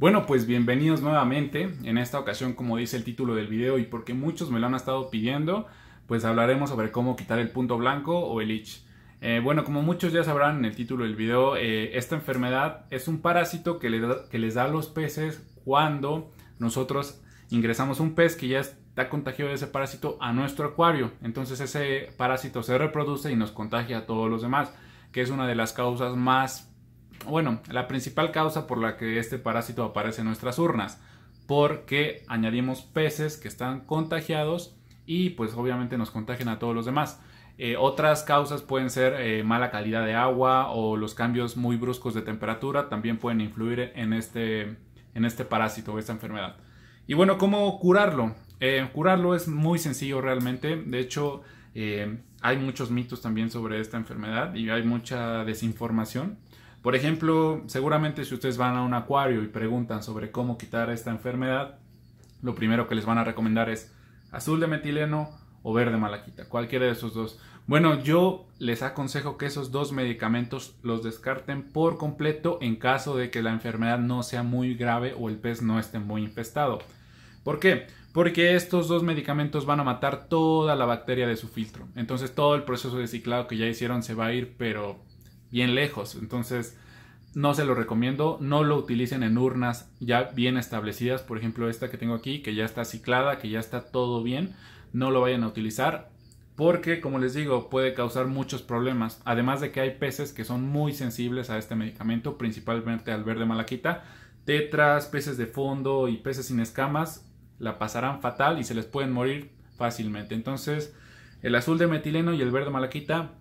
Bueno, pues bienvenidos nuevamente. En esta ocasión, como dice el título del video y porque muchos me lo han estado pidiendo, pues hablaremos sobre cómo quitar el punto blanco o el itch. Eh, bueno, como muchos ya sabrán en el título del video, eh, esta enfermedad es un parásito que, que les da a los peces cuando nosotros ingresamos un pez que ya está contagiado de ese parásito a nuestro acuario. Entonces ese parásito se reproduce y nos contagia a todos los demás, que es una de las causas más bueno, la principal causa por la que este parásito aparece en nuestras urnas, porque añadimos peces que están contagiados y pues obviamente nos contagian a todos los demás. Eh, otras causas pueden ser eh, mala calidad de agua o los cambios muy bruscos de temperatura también pueden influir en este, este parásito o esta enfermedad. Y bueno, ¿cómo curarlo? Eh, curarlo es muy sencillo realmente. De hecho, hay muchos mitos también sobre esta enfermedad y hay mucha desinformación. Por ejemplo, seguramente si ustedes van a un acuario y preguntan sobre cómo quitar esta enfermedad, lo primero que les van a recomendar es azul de metileno o verde malaquita, cualquiera de esos dos. Bueno, yo les aconsejo que esos dos medicamentos los descarten por completo en caso de que la enfermedad no sea muy grave o el pez no esté muy infestado. ¿Por qué? Porque estos dos medicamentos van a matar toda la bacteria de su filtro. Entonces todo el proceso de ciclado que ya hicieron se va a ir, pero bien lejos. Entonces, no se lo recomiendo, no lo utilicen en urnas ya bien establecidas, por ejemplo esta que tengo aquí, que ya está ciclada, que ya está todo bien, no lo vayan a utilizar porque, como les digo, puede causar muchos problemas, además de que hay peces que son muy sensibles a este medicamento, principalmente al verde malaquita, tetras, peces de fondo y peces sin escamas, la pasarán fatal y se les pueden morir fácilmente. Entonces, el azul de metileno y el verde malaquita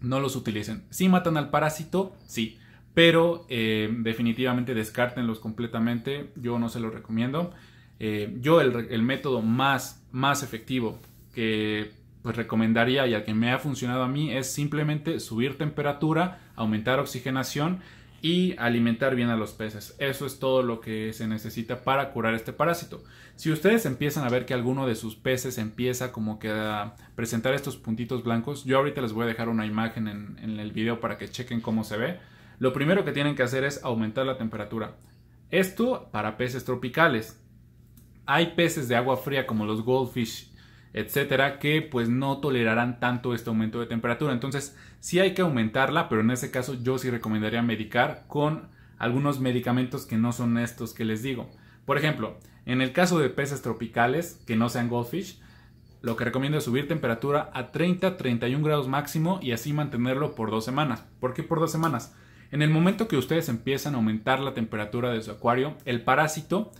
no los utilicen. si matan al parásito, sí, pero eh, definitivamente descártenlos completamente. Yo no se los recomiendo. Eh, yo el, método más, más efectivo que pues, recomendaría y al que me ha funcionado a mí es simplemente subir temperatura, aumentar oxigenación y alimentar bien a los peces. Eso es todo lo que se necesita para curar este parásito. Si ustedes empiezan a ver que alguno de sus peces empieza como que a presentar estos puntitos blancos, yo ahorita les voy a dejar una imagen en, en el video para que chequen cómo se ve. Lo primero que tienen que hacer es aumentar la temperatura. Esto para peces tropicales. Hay peces de agua fría como los goldfish etcétera, que pues no tolerarán tanto este aumento de temperatura. Entonces, sí hay que aumentarla, pero en ese caso yo sí recomendaría medicar con algunos medicamentos que no son estos que les digo. Por ejemplo, en el caso de peces tropicales que no sean goldfish, lo que recomiendo es subir temperatura a 30-31 grados máximo y así mantenerlo por dos semanas. ¿Por qué por dos semanas? En el momento que ustedes empiezan a aumentar la temperatura de su acuario, el parásito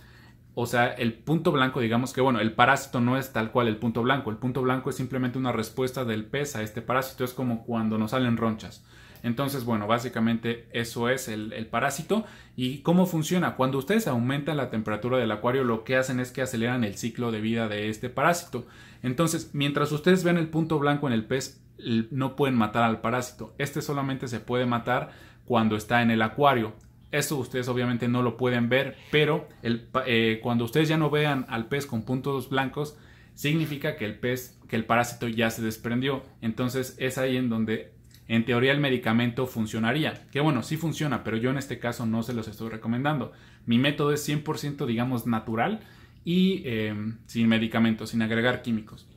o sea, el punto blanco, digamos que, bueno, el parásito no es tal cual el punto blanco. El punto blanco es simplemente una respuesta del pez a este parásito. Es como cuando nos salen ronchas. Entonces, bueno, básicamente eso es el, el, parásito. ¿Y cómo funciona? Cuando ustedes aumentan la temperatura del acuario, lo que hacen es que aceleran el ciclo de vida de este parásito. Entonces, mientras ustedes ven el punto blanco en el pez, no pueden matar al parásito. Este solamente se puede matar cuando está en el acuario. Esto ustedes obviamente no lo pueden ver, pero eh, cuando ustedes ya no vean al pez con puntos blancos, significa que el pez, que el parásito ya se desprendió. Entonces es ahí en donde en teoría el medicamento funcionaría. Que bueno, sí funciona, pero yo en este caso no se los estoy recomendando. Mi método es 100% digamos natural y em, sin medicamentos, sin agregar químicos.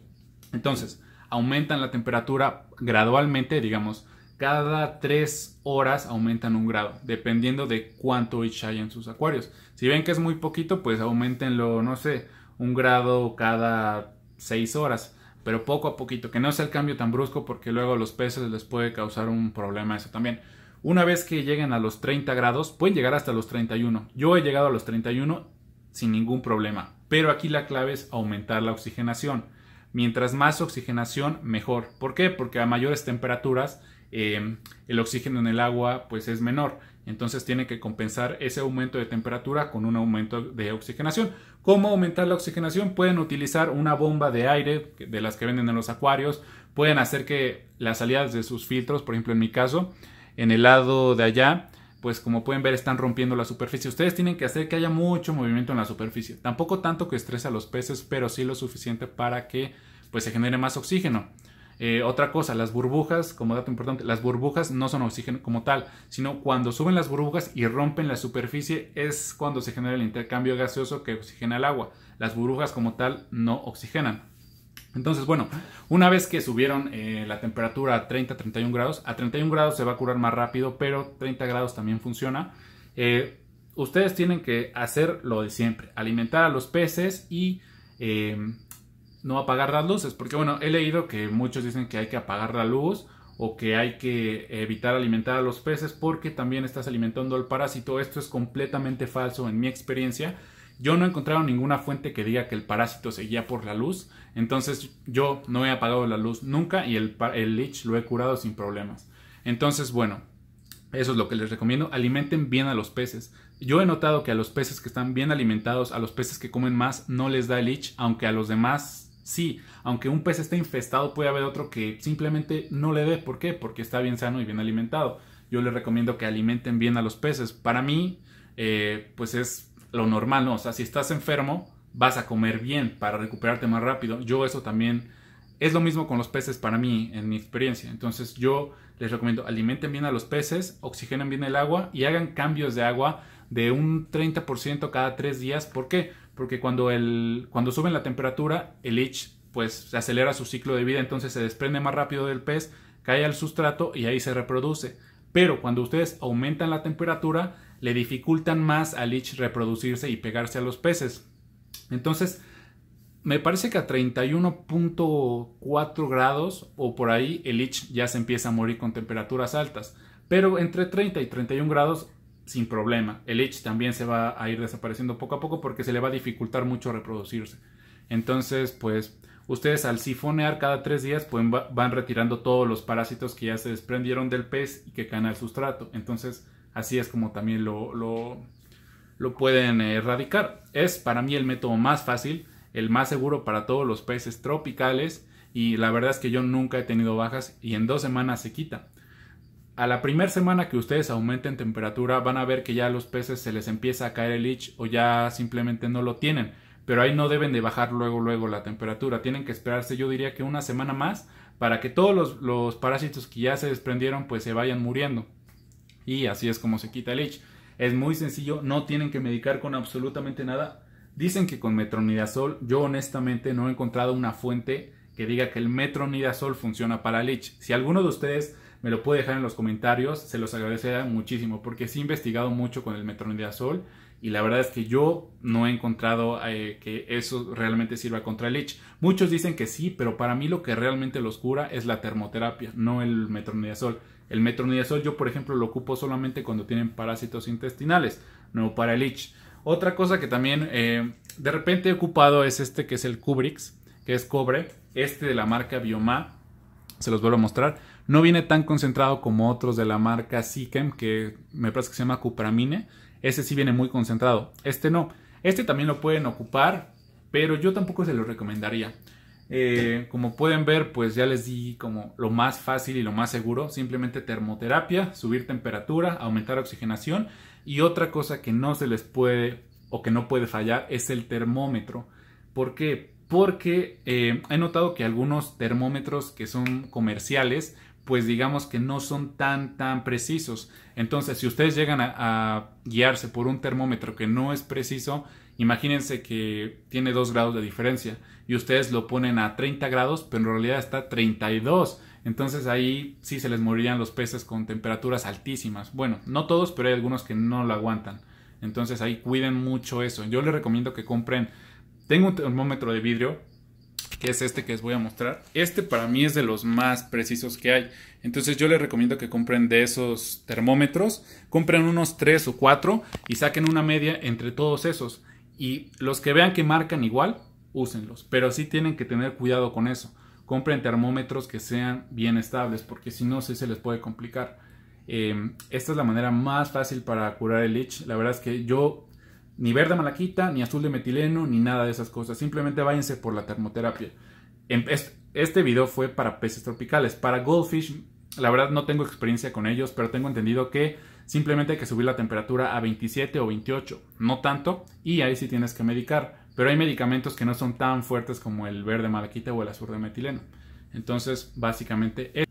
Entonces, aumentan la temperatura gradualmente, digamos, cada tres horas aumentan un grado, dependiendo de cuánto H hay en sus acuarios. Si ven que es muy poquito, pues aumentenlo, no sé, un grado cada seis horas, pero poco a poquito, que no sea el cambio tan brusco porque luego a los peces les puede causar un problema eso también. Una vez que lleguen a los 30 grados, pueden llegar hasta los 31. Yo he llegado a los 31 sin ningún problema, pero aquí la clave es aumentar la oxigenación. Mientras más oxigenación, mejor. ¿Por qué? Porque a mayores temperaturas Em, el oxígeno en el agua pues es menor. Entonces tiene que compensar ese aumento de temperatura con un aumento de oxigenación. ¿Cómo aumentar la oxigenación? Pueden utilizar una bomba de aire de las que venden en los acuarios. Pueden hacer que las salidas de sus filtros, por ejemplo en mi caso, en el lado de allá, pues como pueden ver están rompiendo la superficie. Ustedes tienen que hacer que haya mucho movimiento en la superficie. Tampoco tanto que estrese a los peces, pero sí lo suficiente para que pues se genere más oxígeno. Eh, otra cosa, las burbujas, como dato importante, las burbujas no son oxígeno como tal, sino cuando suben las burbujas y rompen la superficie es cuando se genera el intercambio gaseoso que oxigena el agua. Las burbujas como tal no oxigenan. Entonces, bueno, una vez que subieron eh, la temperatura a 30-31 grados, a 31 grados se va a curar más rápido, pero 30 grados también funciona. Eh, ustedes tienen que hacer lo de siempre, alimentar a los peces y no apagar las luces, porque bueno, he leído que muchos dicen que hay que apagar la luz o que hay que evitar alimentar a los peces porque también estás alimentando al parásito. Esto es completamente falso en mi experiencia. Yo no he encontrado ninguna fuente que diga que el parásito seguía por la luz, entonces yo no he apagado la luz nunca y el, el leech lo he curado sin problemas. Entonces, bueno, eso es lo que les recomiendo. Alimenten bien a los peces. Yo he notado que a los peces que están bien alimentados, a los peces que comen más, no les da el leech, aunque a los demás Sí, aunque un pez esté infestado, puede haber otro que simplemente no le dé. ¿Por qué? Porque está bien sano y bien alimentado. Yo les recomiendo que alimenten bien a los peces. Para mí, eh, pues es lo normal, ¿no? O sea, si estás enfermo, vas a comer bien para recuperarte más rápido. Yo eso también es lo mismo con los peces para mí, en mi experiencia. Entonces yo les recomiendo, alimenten bien a los peces, oxigenen bien el agua y hagan cambios de agua de un 30% cada tres días. ¿Por qué? porque cuando, el, cuando suben la temperatura, el leech pues se acelera su ciclo de vida, entonces se desprende más rápido del pez, cae al sustrato y ahí se reproduce. Pero cuando ustedes aumentan la temperatura, le dificultan más al leech reproducirse y pegarse a los peces. Entonces, me parece que a 31.4 grados o por ahí el leech ya se empieza a morir con temperaturas altas. Pero entre 30 y 31 grados sin problema. El itch también se va a ir desapareciendo poco a poco porque se le va a dificultar mucho reproducirse. Entonces, pues ustedes al sifonear cada tres días pueden van retirando todos los parásitos que ya se desprendieron del pez y que caen al sustrato. Entonces, así es como también lo, lo pueden erradicar. Es para mí el método más fácil, el más seguro para todos los peces tropicales y la verdad es que yo nunca he tenido bajas y en dos semanas se quita. A la primera semana que ustedes aumenten temperatura van a ver que ya a los peces se les empieza a caer el leech... o ya simplemente no lo tienen. Pero ahí no deben de bajar luego luego la temperatura. Tienen que esperarse yo diría que una semana más para que todos los, parásitos que ya se desprendieron pues se vayan muriendo. Y así es como se quita el leech... Es muy sencillo, no tienen que medicar con absolutamente nada. Dicen que con metronidazol, yo honestamente no he encontrado una fuente que diga que el metronidazol funciona para el Si alguno de ustedes me lo puede dejar en los comentarios, se los agradecería muchísimo porque sí he investigado mucho con el metronidazol y la verdad es que yo no he encontrado eh, que eso realmente sirva contra el itch. Muchos dicen que sí, pero para mí lo que realmente los cura es la termoterapia, no el metronidazol. El metronidazol yo por ejemplo lo ocupo solamente cuando tienen parásitos intestinales, no para el itch. Otra cosa que también eh, de repente he ocupado es este que es el Kubrix, que es cobre, este de la marca Biomá se los vuelvo a mostrar. No viene tan concentrado como otros de la marca Sikem, que me parece que se llama Cupramine. Ese sí viene muy concentrado. Este no. Este también lo pueden ocupar, pero yo tampoco se lo recomendaría. Eh, como pueden ver, pues ya les di como lo más fácil y lo más seguro. Simplemente termoterapia, subir temperatura, aumentar oxigenación. Y otra cosa que no se les puede o que no puede fallar es el termómetro. ¿Por qué? porque eh, he notado que algunos termómetros que son comerciales, pues digamos que no son tan, tan precisos. Entonces, si ustedes llegan a, guiarse por un termómetro que no es preciso, Imagínense que tiene 2 grados de diferencia y ustedes lo ponen a 30 grados, pero en realidad está 32. Entonces ahí sí se les morirían los peces con temperaturas altísimas. Bueno, no todos, pero hay algunos que no lo aguantan. Entonces ahí cuiden mucho eso. Yo les recomiendo que compren tengo un termómetro de vidrio, que es este que les voy a mostrar. Este para mí es de los más precisos que hay. Entonces yo les recomiendo que compren de esos termómetros, compren unos 3 o 4 y saquen una media entre todos esos. Y los que vean que marcan igual, úsenlos. Pero sí tienen que tener cuidado con eso. Compren termómetros que sean bien estables, porque si no, sí se les puede complicar. Eh, esta es la manera más fácil para curar el itch. La verdad es que yo ni verde malaquita, ni azul de metileno, ni nada de esas cosas. Simplemente váyanse por la termoterapia. Em, este video fue para peces tropicales. Para goldfish, la verdad no tengo experiencia con ellos, pero tengo entendido que simplemente hay que subir la temperatura a 27 o 28, no tanto, y ahí sí tienes que medicar. Pero hay medicamentos que no son tan fuertes como el verde malaquita o el azul de metileno. Entonces, básicamente... Es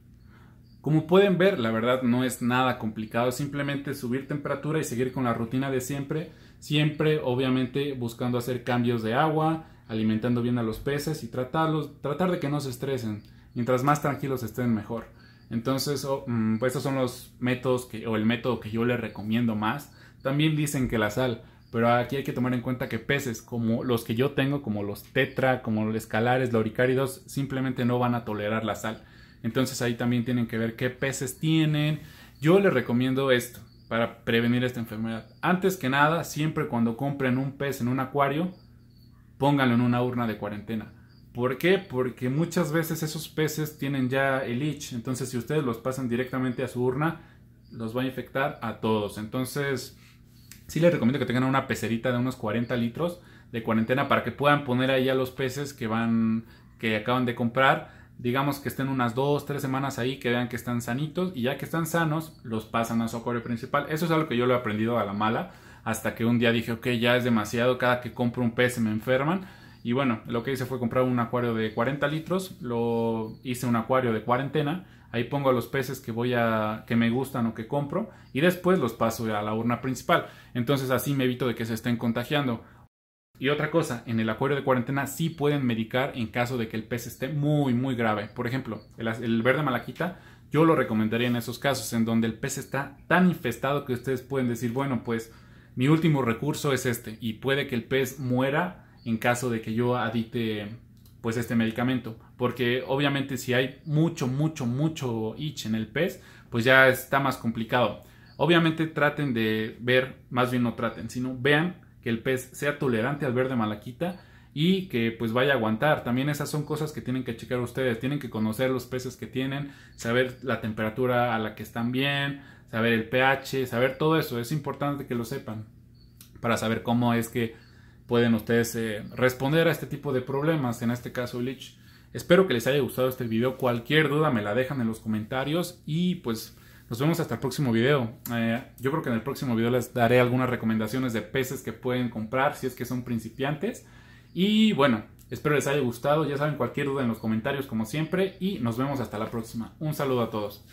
como pueden ver, la verdad no es nada complicado, simplemente subir temperatura y seguir con la rutina de siempre Siempre, obviamente, buscando hacer cambios de agua, alimentando bien a los peces y tratarlos, tratar de que no se estresen. Mientras más tranquilos estén, mejor. Entonces, oh, mm, pues esos son los métodos que, o el método que yo les recomiendo más. También dicen que la sal, pero aquí hay que tomar en cuenta que peces como los que yo tengo, como los tetra, como los escalares, lauricáridos, simplemente no van a tolerar la sal. Entonces ahí también tienen que ver qué peces tienen. Yo les recomiendo esto para prevenir esta enfermedad. Antes que nada, siempre cuando compren un pez en un acuario, pónganlo en una urna de cuarentena. ¿Por qué? Porque muchas veces esos peces tienen ya el itch, entonces si ustedes los pasan directamente a su urna, los va a infectar a todos. Entonces, sí les recomiendo que tengan una pecerita de unos 40 litros de cuarentena para que puedan poner ahí a los peces que van que acaban de comprar digamos que estén unas 2, tres semanas ahí, que vean que están sanitos y ya que están sanos, los pasan a su acuario principal. Eso es algo que yo lo he aprendido a la mala, hasta que un día dije, ok, ya es demasiado, cada que compro un pez se me enferman. Y bueno, lo que hice fue comprar un acuario de 40 litros, lo hice un acuario de cuarentena, ahí pongo los peces que voy a que me gustan o que compro y después los paso a la urna principal. Entonces así me evito de que se estén contagiando. Y otra cosa, en el acuario de cuarentena sí pueden medicar en caso de que el pez esté muy, muy grave. Por ejemplo, el, verde malaquita yo lo recomendaría en esos casos, en donde el pez está tan infestado que ustedes pueden decir, bueno, pues mi último recurso es este y puede que el pez muera en caso de que yo adite pues este medicamento, porque obviamente si hay mucho, mucho, mucho itch en el pez, pues ya está más complicado. Obviamente traten de ver, más bien no traten, sino vean el pez sea tolerante al verde malaquita y que pues vaya a aguantar. También esas son cosas que tienen que checar ustedes, tienen que conocer los peces que tienen, saber la temperatura a la que están bien, saber el pH, saber todo eso. Es importante que lo sepan para saber cómo es que pueden ustedes eh, responder a este tipo de problemas, en este caso Lich. Espero que les haya gustado este video. Cualquier duda me la dejan en los comentarios y pues nos vemos hasta el próximo video. Eh, yo creo que en el próximo video les daré algunas recomendaciones de peces que pueden comprar si es que son principiantes. Y bueno, espero les haya gustado. Ya saben, cualquier duda en los comentarios como siempre. Y nos vemos hasta la próxima. Un saludo a todos.